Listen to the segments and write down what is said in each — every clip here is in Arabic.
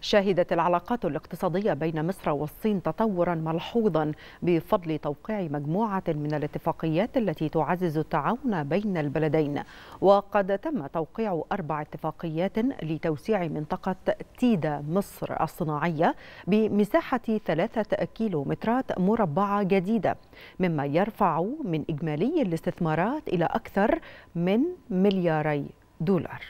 شهدت العلاقات الاقتصادية بين مصر والصين تطورا ملحوظا بفضل توقيع مجموعة من الاتفاقيات التي تعزز التعاون بين البلدين وقد تم توقيع أربع اتفاقيات لتوسيع منطقة تيدا مصر الصناعية بمساحة ثلاثة كيلومترات مربعة جديدة مما يرفع من إجمالي الاستثمارات إلى أكثر من ملياري دولار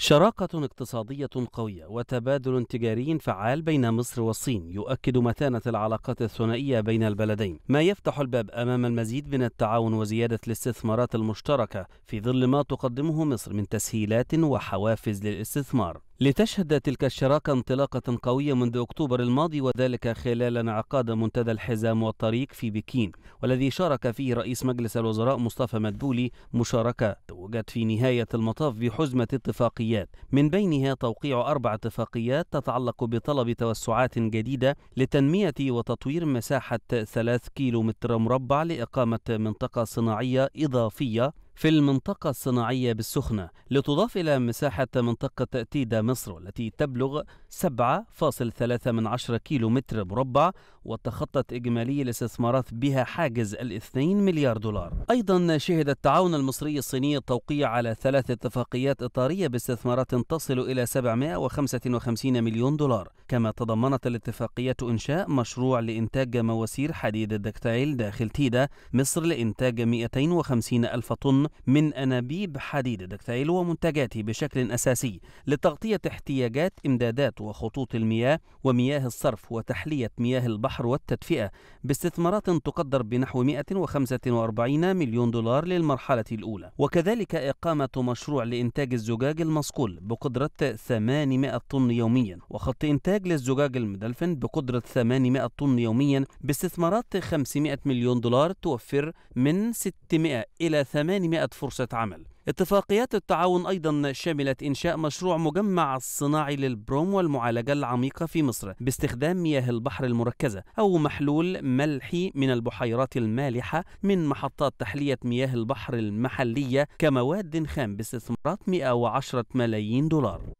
شراكة اقتصادية قوية وتبادل تجاري فعال بين مصر والصين يؤكد متانة العلاقات الثنائية بين البلدين، ما يفتح الباب أمام المزيد من التعاون وزيادة الاستثمارات المشتركة في ظل ما تقدمه مصر من تسهيلات وحوافز للاستثمار. لتشهد تلك الشراكة انطلاقة قوية منذ أكتوبر الماضي وذلك خلال انعقاد منتدى الحزام والطريق في بكين والذي شارك فيه رئيس مجلس الوزراء مصطفى مدبولي مشاركة توجت في نهاية المطاف بحزمة اتفاقيات من بينها توقيع أربع اتفاقيات تتعلق بطلب توسعات جديدة لتنمية وتطوير مساحة 3 كيلو متر مربع لإقامة منطقة صناعية إضافية في المنطقة الصناعية بالسخنة لتضاف إلى مساحة منطقة تيدا مصر والتي تبلغ 7.3 من عشرة كيلو متر مربع وتخطت إجمالي الاستثمارات بها حاجز الاثنين مليار دولار أيضا شهد التعاون المصري الصيني التوقيع على ثلاث اتفاقيات إطارية باستثمارات تصل إلى 755 مليون دولار كما تضمنت الاتفاقيات إنشاء مشروع لإنتاج مواسير حديد الدكتايل داخل تيدا مصر لإنتاج 250 ألف طن من أنابيب حديد دكتايل ومنتجاته بشكل أساسي لتغطية احتياجات إمدادات وخطوط المياه ومياه الصرف وتحلية مياه البحر والتدفئة باستثمارات تقدر بنحو 145 مليون دولار للمرحلة الأولى وكذلك إقامة مشروع لإنتاج الزجاج المصقول بقدرة 800 طن يوميا وخط إنتاج للزجاج المدلفن بقدرة 800 طن يوميا باستثمارات 500 مليون دولار توفر من 600 إلى 800 500 فرصة عمل اتفاقيات التعاون أيضا شملت إنشاء مشروع مجمع الصناعي للبروم والمعالجة العميقة في مصر باستخدام مياه البحر المركزة أو محلول ملحي من البحيرات المالحة من محطات تحلية مياه البحر المحلية كمواد خام باستثمارات 110 ملايين دولار